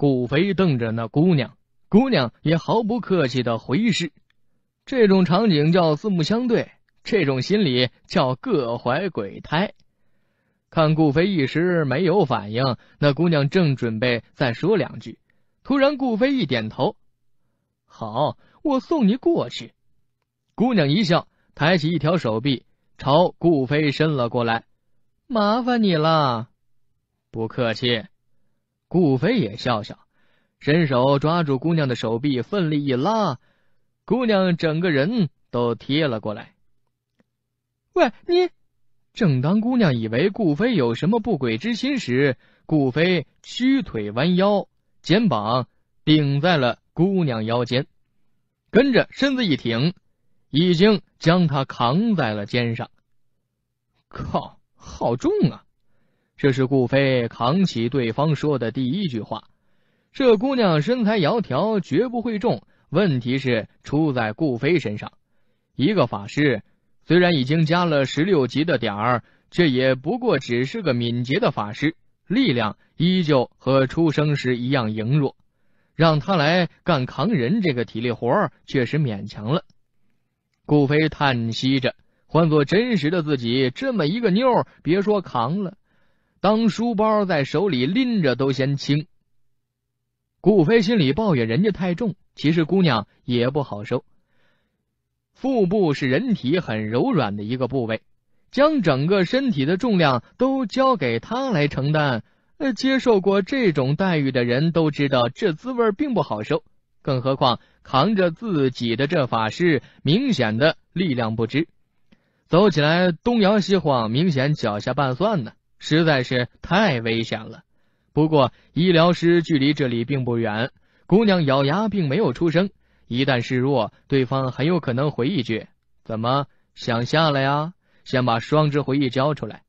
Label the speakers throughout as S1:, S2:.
S1: 顾飞瞪着那姑娘，姑娘也毫不客气的回视。这种场景叫四目相对，这种心理叫各怀鬼胎。看顾飞一时没有反应，那姑娘正准备再说两句，突然顾飞一点头：“好，我送你过去。”姑娘一笑，抬起一条手臂朝顾飞伸了过来：“麻烦你了。”“不客气。”顾飞也笑笑，伸手抓住姑娘的手臂，奋力一拉，姑娘整个人都贴了过来。喂，你！正当姑娘以为顾飞有什么不轨之心时，顾飞屈腿弯腰，肩膀顶在了姑娘腰间，跟着身子一挺，已经将她扛在了肩上。靠，好重啊！这是顾飞扛起对方说的第一句话。这姑娘身材窈窕，绝不会重。问题是出在顾飞身上。一个法师，虽然已经加了十六级的点儿，却也不过只是个敏捷的法师，力量依旧和出生时一样羸弱。让他来干扛人这个体力活儿，确实勉强了。顾飞叹息着，换做真实的自己，这么一个妞，别说扛了。当书包在手里拎着都嫌轻，顾飞心里抱怨人家太重。其实姑娘也不好受。腹部是人体很柔软的一个部位，将整个身体的重量都交给他来承担。接受过这种待遇的人都知道，这滋味并不好受。更何况扛着自己的这法师，明显的力量不支，走起来东摇西晃，明显脚下拌蒜呢。实在是太危险了，不过医疗师距离这里并不远。姑娘咬牙，并没有出声。一旦示弱，对方很有可能回一句：“怎么想下来呀？先把双枝回忆交出来。”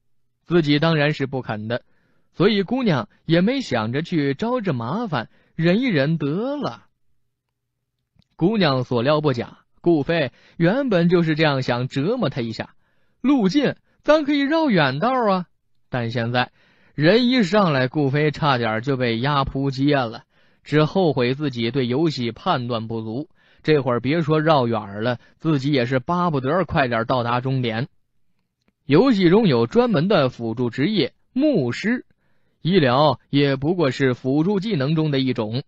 S1: 自己当然是不肯的，所以姑娘也没想着去招这麻烦，忍一忍得了。姑娘所料不假，顾飞原本就是这样想折磨她一下。路近，咱可以绕远道啊。但现在，人一上来，顾飞差点就被压扑街了，只后悔自己对游戏判断不足。这会儿别说绕远了，自己也是巴不得快点到达终点。游戏中有专门的辅助职业——牧师，医疗也不过是辅助技能中的一种。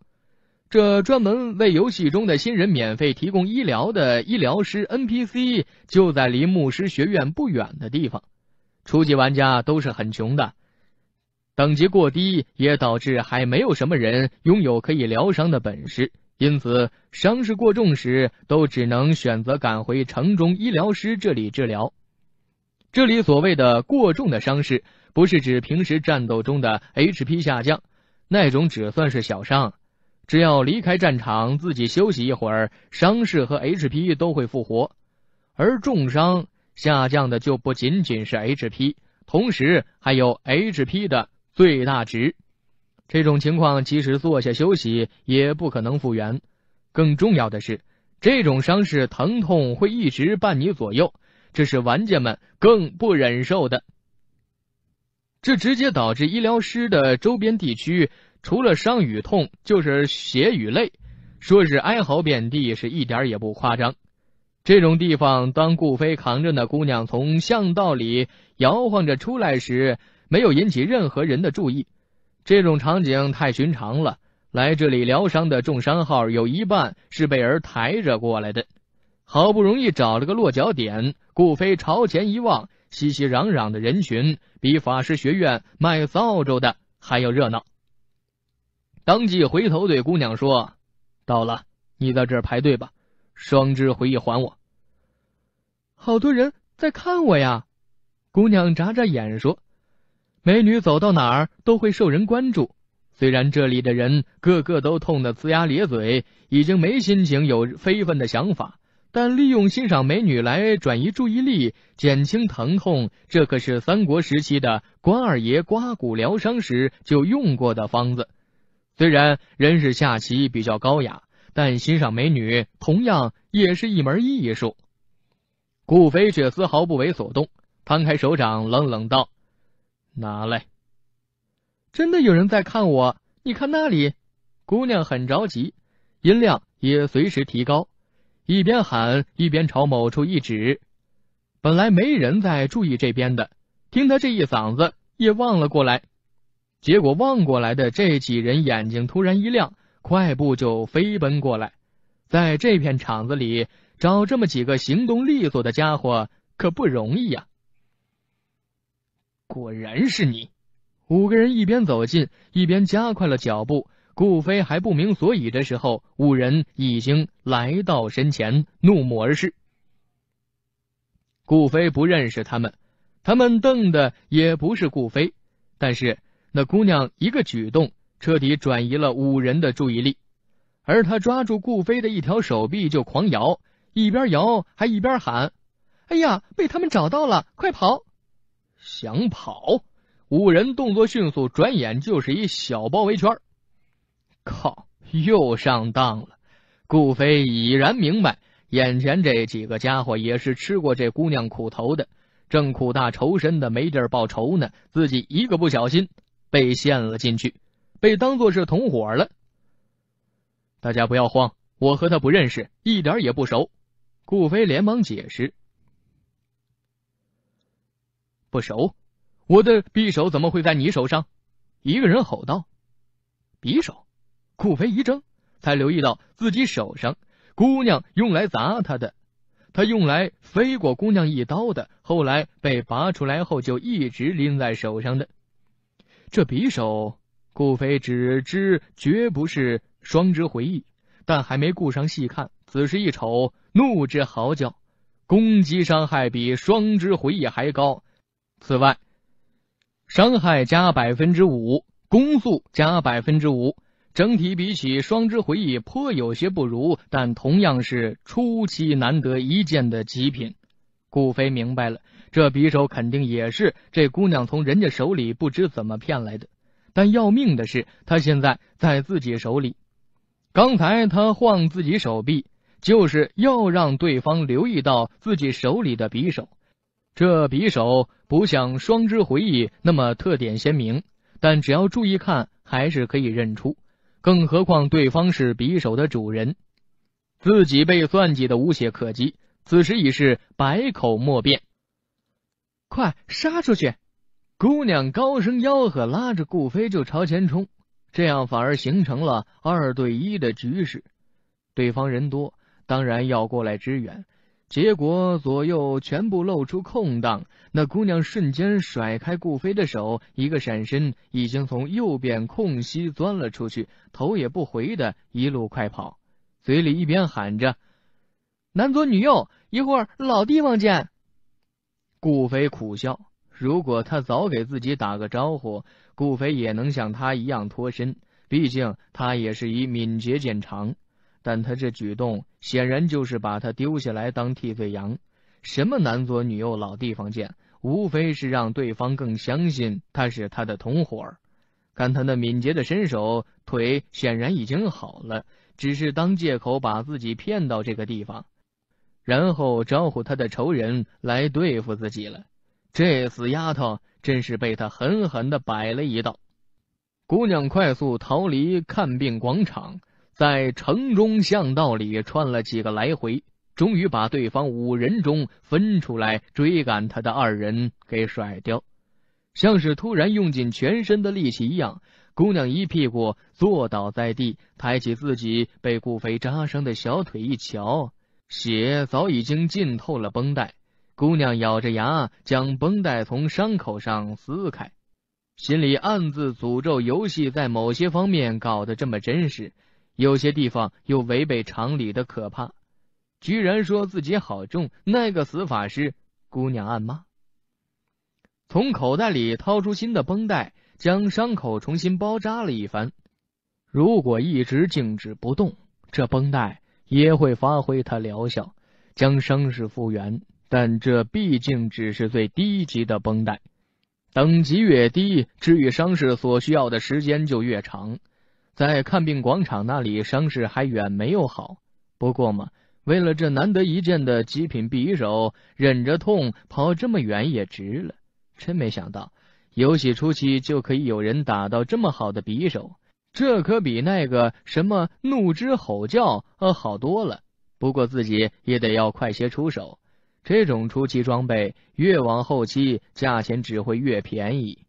S1: 这专门为游戏中的新人免费提供医疗的医疗师 NPC 就在离牧师学院不远的地方。初级玩家都是很穷的，等级过低也导致还没有什么人拥有可以疗伤的本事，因此伤势过重时都只能选择赶回城中医疗师这里治疗。这里所谓的“过重”的伤势，不是指平时战斗中的 HP 下降，那种只算是小伤，只要离开战场自己休息一会儿，伤势和 HP 都会复活，而重伤。下降的就不仅仅是 HP，同时还有 HP 的最大值。这种情况即使坐下休息也不可能复原。更重要的是，这种伤势疼痛会一直伴你左右，这是玩家们更不忍受的。这直接导致医疗师的周边地区除了伤与痛，就是血与泪，说是哀嚎遍地是一点儿也不夸张。这种地方，当顾飞扛着那姑娘从巷道里摇晃着出来时，没有引起任何人的注意。这种场景太寻常了。来这里疗伤的重伤号有一半是被人抬着过来的。好不容易找了个落脚点，顾飞朝前一望，熙熙攘攘的人群比法师学院卖扫帚的还要热闹。当即回头对姑娘说：“到了，你在这儿排队吧。”双枝回忆还我。好多人在看我呀，姑娘眨眨眼说：“美女走到哪儿都会受人关注。虽然这里的人个个都痛得呲牙咧嘴，已经没心情有非分的想法，但利用欣赏美女来转移注意力、减轻疼痛，这可是三国时期的关二爷刮骨疗伤时就用过的方子。虽然人是下棋比较高雅。”但欣赏美女同样也是一门艺术，顾飞却丝毫不为所动，摊开手掌，冷冷道：“拿来。”真的有人在看我？你看那里，姑娘很着急，音量也随时提高，一边喊一边朝某处一指。本来没人在注意这边的，听他这一嗓子，也望了过来。结果望过来的这几人眼睛突然一亮。快步就飞奔过来，在这片场子里找这么几个行动利索的家伙可不容易呀。果然是你！五个人一边走近，一边加快了脚步。顾飞还不明所以的时候，五人已经来到身前，怒目而视。顾飞不认识他们，他们瞪的也不是顾飞，但是那姑娘一个举动。彻底转移了五人的注意力，而他抓住顾飞的一条手臂就狂摇，一边摇还一边喊：“哎呀，被他们找到了，快跑！”想跑，五人动作迅速，转眼就是一小包围圈。靠，又上当了！顾飞已然明白，眼前这几个家伙也是吃过这姑娘苦头的，正苦大仇深的没地儿报仇呢，自己一个不小心被陷了进去。被当作是同伙了，大家不要慌，我和他不认识，一点也不熟。顾飞连忙解释：“不熟，我的匕首怎么会在你手上？”一个人吼道：“匕首！”顾飞一怔，才留意到自己手上姑娘用来砸他的，他用来飞过姑娘一刀的，后来被拔出来后就一直拎在手上的，这匕首。顾飞只知绝不是双之回忆，但还没顾上细看，此时一瞅，怒之嚎叫，攻击伤害比双之回忆还高。此外，伤害加百分之五，攻速加百分之五，整体比起双之回忆颇有些不如，但同样是初期难得一见的极品。顾飞明白了，这匕首肯定也是这姑娘从人家手里不知怎么骗来的。但要命的是，他现在在自己手里。刚才他晃自己手臂，就是要让对方留意到自己手里的匕首。这匕首不像双之回忆那么特点鲜明，但只要注意看，还是可以认出。更何况对方是匕首的主人，自己被算计的无懈可击，此时已是百口莫辩。快杀出去！姑娘高声吆喝，拉着顾飞就朝前冲，这样反而形成了二对一的局势。对方人多，当然要过来支援。结果左右全部露出空档，那姑娘瞬间甩开顾飞的手，一个闪身已经从右边空隙钻了出去，头也不回的一路快跑，嘴里一边喊着：“男左女右，一会儿老地方见。”顾飞苦笑。如果他早给自己打个招呼，顾飞也能像他一样脱身。毕竟他也是以敏捷见长，但他这举动显然就是把他丢下来当替罪羊。什么男左女右，老地方见，无非是让对方更相信他是他的同伙。看他那敏捷的身手，腿显然已经好了，只是当借口把自己骗到这个地方，然后招呼他的仇人来对付自己了。这死丫头真是被他狠狠的摆了一道！姑娘快速逃离看病广场，在城中巷道里穿了几个来回，终于把对方五人中分出来追赶他的二人给甩掉。像是突然用尽全身的力气一样，姑娘一屁股坐倒在地，抬起自己被顾飞扎伤的小腿一瞧，血早已经浸透了绷带。姑娘咬着牙将绷带从伤口上撕开，心里暗自诅咒：游戏在某些方面搞得这么真实，有些地方又违背常理的可怕。居然说自己好重，那个死法师！姑娘暗骂。从口袋里掏出新的绷带，将伤口重新包扎了一番。如果一直静止不动，这绷带也会发挥它疗效，将伤势复原。但这毕竟只是最低级的绷带，等级越低，治愈伤势所需要的时间就越长。在看病广场那里，伤势还远没有好。不过嘛，为了这难得一见的极品匕首，忍着痛跑这么远也值了。真没想到，游戏初期就可以有人打到这么好的匕首，这可比那个什么怒之吼叫呃好多了。不过自己也得要快些出手。这种初期装备越往后期，价钱只会越便宜。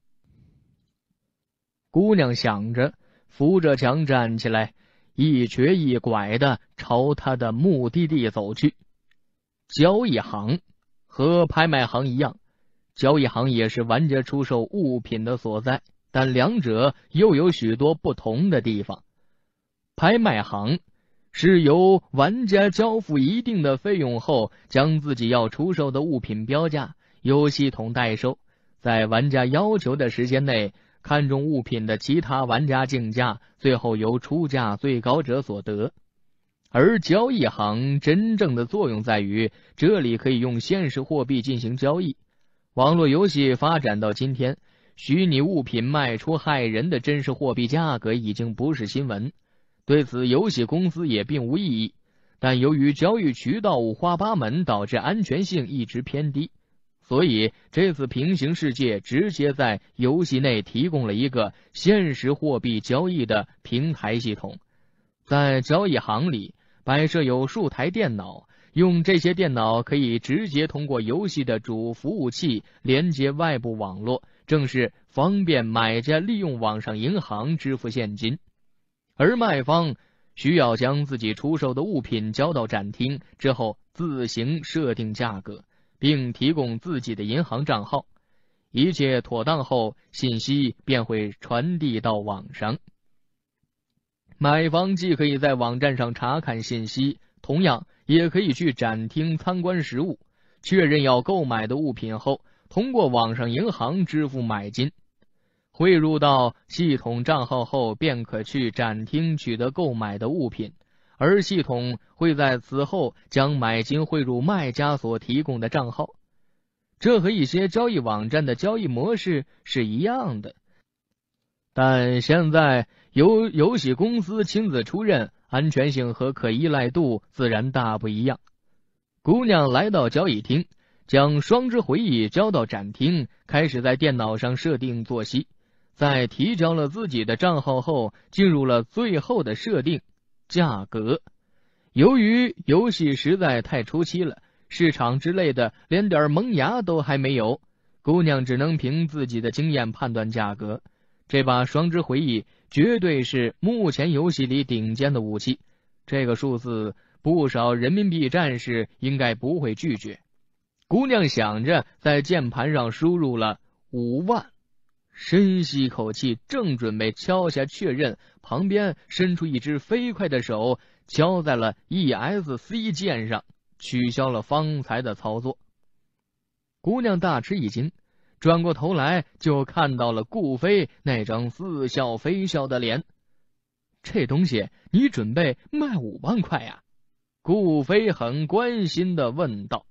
S1: 姑娘想着，扶着墙站起来，一瘸一拐的朝他的目的地走去。交易行和拍卖行一样，交易行也是玩家出售物品的所在，但两者又有许多不同的地方。拍卖行。是由玩家交付一定的费用后，将自己要出售的物品标价，由系统代收，在玩家要求的时间内，看中物品的其他玩家竞价，最后由出价最高者所得。而交易行真正的作用在于，这里可以用现实货币进行交易。网络游戏发展到今天，虚拟物品卖出害人的真实货币价格已经不是新闻。对此，游戏公司也并无异议，但由于交易渠道五花八门，导致安全性一直偏低，所以这次平行世界直接在游戏内提供了一个现实货币交易的平台系统。在交易行里摆设有数台电脑，用这些电脑可以直接通过游戏的主服务器连接外部网络，正是方便买家利用网上银行支付现金。而卖方需要将自己出售的物品交到展厅之后，自行设定价格，并提供自己的银行账号。一切妥当后，信息便会传递到网上。买方既可以在网站上查看信息，同样也可以去展厅参观实物，确认要购买的物品后，通过网上银行支付买金。汇入到系统账号后，便可去展厅取得购买的物品，而系统会在此后将买金汇入卖家所提供的账号。这和一些交易网站的交易模式是一样的，但现在由游戏公司亲自出任，安全性和可依赖度自然大不一样。姑娘来到交易厅，将《双之回忆》交到展厅，开始在电脑上设定作息。在提交了自己的账号后，进入了最后的设定价格。由于游戏实在太初期了，市场之类的连点萌芽都还没有，姑娘只能凭自己的经验判断价格。这把双之回忆绝对是目前游戏里顶尖的武器，这个数字不少人民币战士应该不会拒绝。姑娘想着，在键盘上输入了五万。深吸一口气，正准备敲下确认，旁边伸出一只飞快的手敲在了 E S C 键上，取消了方才的操作。姑娘大吃一惊，转过头来就看到了顾飞那张似笑非笑的脸。这东西你准备卖五万块呀？顾飞很关心的问道。